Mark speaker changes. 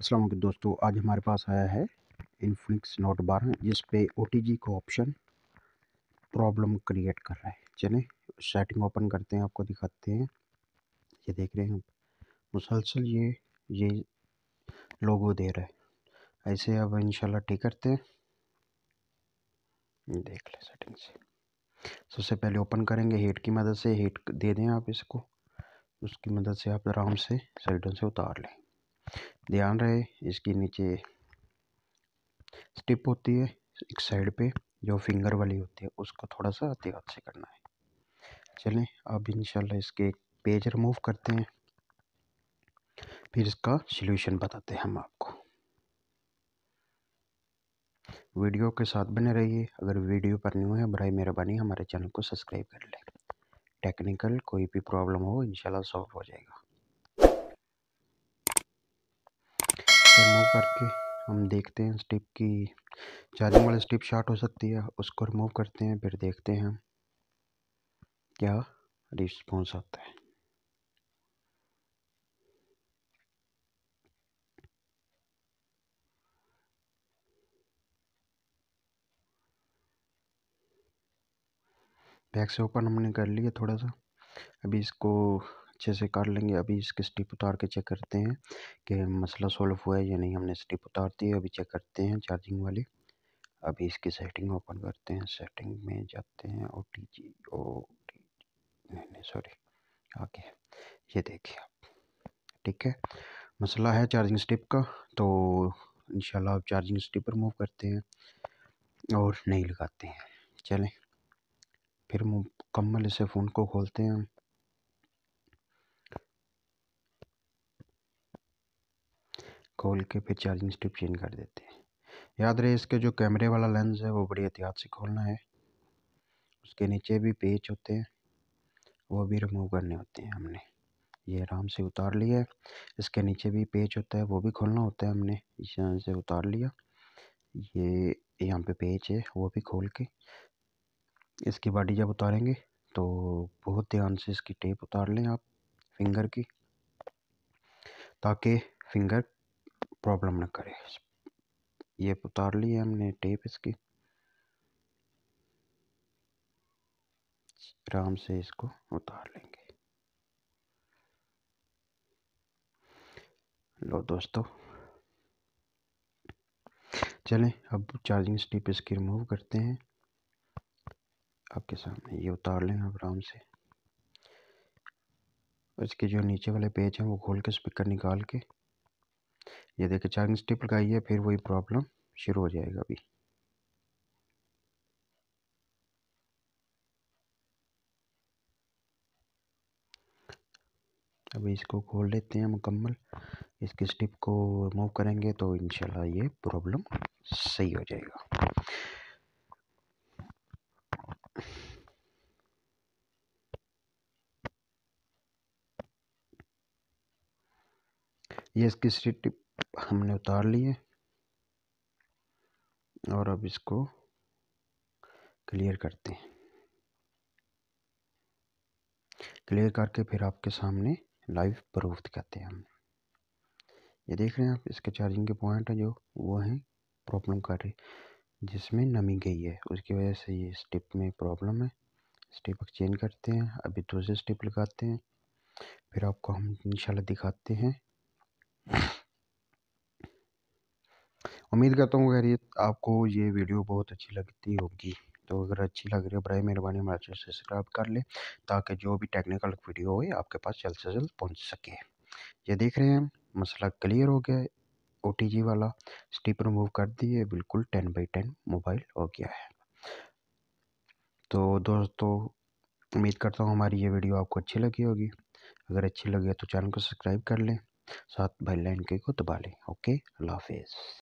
Speaker 1: असलम दोस्तों आज हमारे पास आया है इनफ्लिक्स नोट बारह जिस पे ओ का ऑप्शन प्रॉब्लम क्रिएट कर रहा है चलें सेटिंग ओपन करते हैं आपको दिखाते हैं ये देख रहे हैं मुसलसल ये ये लोगो दे रहा है ऐसे अब इंशाल्लाह ठीक करते हैं देख ले सेटिंग से सबसे पहले ओपन करेंगे हेट की मदद से हेट दे दें आप इसको उसकी मदद से आप आराम से साइडों से उतार लें ध्यान रहे इसके नीचे स्टिप होती है एक साइड पे जो फिंगर वाली होती है उसको थोड़ा सा एहतियात से करना है चलें अब इंशाल्लाह इसके एक पेज रिमूव करते हैं फिर इसका सोल्यूशन बताते हैं हम आपको वीडियो के साथ बने रहिए अगर वीडियो पर न्यू है बर मेहरबानी हमारे चैनल को सब्सक्राइब कर लें टेक्निकल कोई भी प्रॉब्लम हो इंशाल्लाह सॉल्व हो जाएगा करके हम देखते हैं स्टिप की चार्जिंग वाली स्टिप शार्ट हो सकती है उसको रिमूव करते हैं फिर देखते हैं क्या रिस्पॉन्स आता है बैक से ओपन हमने कर लिया थोड़ा सा अभी इसको अच्छे से काट लेंगे अभी इसके स्टिप उतार के चेक करते हैं कि मसला सॉल्व हुआ है या नहीं हमने स्टिप उतार दी है अभी चेक करते हैं चार्जिंग वाली अभी इसकी सेटिंग ओपन करते हैं सेटिंग में जाते हैं O T G O T नहीं नहीं सॉरी आगे ये देखिए आप ठीक है मसला है चार्जिंग स्टिप का तो इंशाल्लाह आप चार्जिंग स्टिप रिमूव करते हैं और नहीं लगाते हैं चलें फिर मुकम्मल इसे फ़ोन को खोलते हैं खोल के फिर चार्जिंग स्ट्रिप चेंज कर देते हैं याद रहे इसके जो कैमरे वाला लेंस है वो बड़ी एहतियात से खोलना है उसके नीचे भी पेच होते हैं वो भी रिमूव करने होते हैं हमने ये आराम से उतार लिया है इसके नीचे भी पेच होता है वो भी खोलना होता है हमने तरह से उतार लिया ये यहाँ पे पेच है वो भी खोल के इसकी बॉडी जब उतारेंगे तो बहुत ध्यान से इसकी टेप उतार लें आप फिंगर की ताकि फिंगर प्रॉब्लम ना करे ये उतार ली है हमने टेप इसकी आराम से इसको उतार लेंगे लो दोस्तों चलें अब चार्जिंग स्टिप इसकी रिमूव करते हैं आपके सामने ये उतार लें अब आराम से इसके जो नीचे वाले पेज हैं वो खोल के स्पीकर निकाल के ये देखिए चार्जिंग स्टिप लगाइए फिर वही प्रॉब्लम शुरू हो जाएगा अभी अभी इसको खोल लेते हैं मुकम्मल इसकी स्टिप को रिमूव करेंगे तो इनशाला ये प्रॉब्लम सही हो जाएगा ये इसकी स्टिप हमने उतार लिए और अब इसको क्लियर करते हैं क्लियर करके फिर आपके सामने लाइव प्रूफ दिखाते हैं हम ये देख रहे हैं आप इसके चार्जिंग के पॉइंट हैं जो वो हैं प्रॉब्लम कर रही जिसमें नमी गई है उसकी वजह से ये स्टेप में प्रॉब्लम है स्टेप चेंज करते हैं अभी दूसरे स्टेप लगाते हैं फिर आपको हम इंशाल्लाह दिखाते हैं उम्मीद करता हूँ ये आपको ये वीडियो बहुत अच्छी लगती होगी तो अगर अच्छी लग रही हो बर मेहरबानी हमारा चैनल सब्सक्राइब कर लें ताकि जो भी टेक्निकल वीडियो हो आपके पास जल्द से जल्द पहुँच सके ये देख रहे हैं मसला क्लियर हो गया है ओ वाला स्टिप रिमूव कर दिए बिल्कुल टेन बाई टेन मोबाइल हो गया है तो दोस्तों उम्मीद करता हूँ हमारी ये वीडियो आपको अच्छी लगी होगी अगर अच्छी लगी तो चैनल को सब्सक्राइब कर लें साथ बेल लाइन के को दबा लें ओके अल्लाह हाफिज़